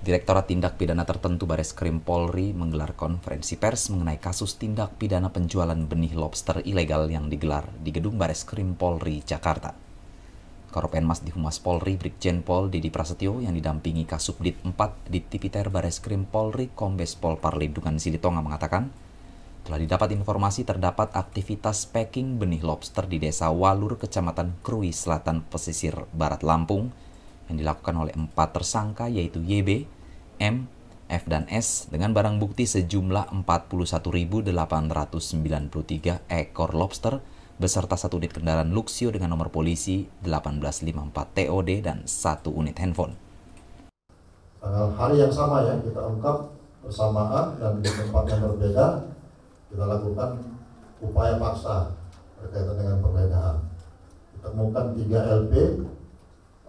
Direktorat Tindak Pidana Tertentu Baris Krim Polri menggelar konferensi pers mengenai kasus tindak pidana penjualan benih lobster ilegal yang digelar di gedung Baris Krim Polri, Jakarta. Karopenmas di Humas Polri Brigjen Pol Didi Prasetyo yang didampingi Kasubdit 4 di Tipiter Baris Krim Polri Kombes Pol Parlindungan Silitonga mengatakan, telah didapat informasi terdapat aktivitas packing benih lobster di Desa Walur, Kecamatan Krui, Selatan Pesisir, Barat Lampung, yang dilakukan oleh empat tersangka yaitu YB, M, F dan S dengan barang bukti sejumlah 41.893 ekor lobster beserta satu unit kendaraan Luxio dengan nomor polisi 1854 TOD dan satu unit handphone. Eh, Hari yang sama ya kita ungkap bersamaan dan di tempat yang berbeda kita lakukan upaya paksa berkaitan dengan penggeledahan. Ditemukan 3 LP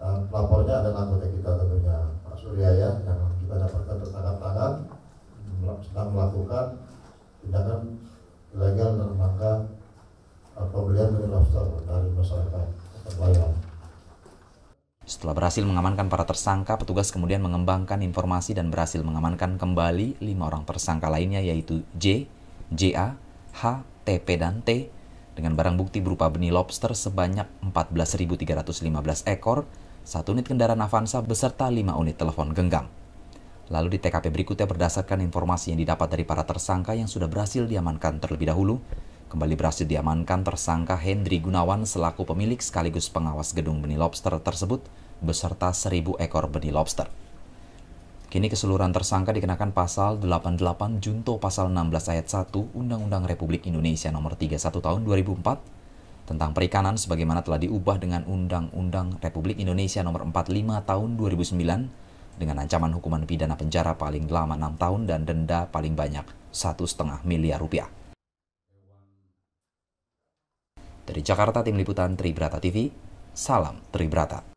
Eh, dan pelapornya adalah anggota kita tentunya Pak Surya ya yang kita dapatkan tertangkap tangan sedang melakukan tindakan ilegal dalam rangka eh, pembelian dari lobster dari masyarakat terbayar. Setelah berhasil mengamankan para tersangka, petugas kemudian mengembangkan informasi dan berhasil mengamankan kembali lima orang tersangka lainnya yaitu J, JA, H, TP, dan T dengan barang bukti berupa benih lobster sebanyak 14.315 ekor, satu unit kendaraan Avanza beserta lima unit telepon genggam. Lalu di TKP berikutnya berdasarkan informasi yang didapat dari para tersangka yang sudah berhasil diamankan terlebih dahulu, kembali berhasil diamankan tersangka Hendri Gunawan selaku pemilik sekaligus pengawas gedung benih lobster tersebut beserta seribu ekor benih lobster. Kini keseluruhan tersangka dikenakan pasal 88 Junto pasal 16 ayat 1 Undang-Undang Republik Indonesia nomor 31 tahun 2004 tentang perikanan sebagaimana telah diubah dengan Undang-Undang Republik Indonesia Nomor 45 Tahun 2009 dengan ancaman hukuman pidana penjara paling lama 6 tahun dan denda paling banyak satu setengah miliar rupiah. Dari Jakarta, Tim Liputan Tribrata TV, Salam Tribrata.